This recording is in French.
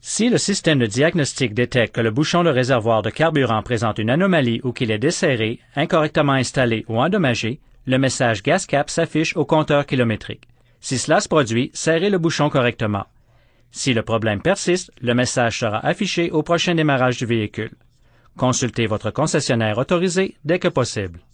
Si le système de diagnostic détecte que le bouchon de réservoir de carburant présente une anomalie ou qu'il est desserré, incorrectement installé ou endommagé, le message «Gas cap» s'affiche au compteur kilométrique. Si cela se produit, serrez le bouchon correctement. Si le problème persiste, le message sera affiché au prochain démarrage du véhicule. Consultez votre concessionnaire autorisé dès que possible.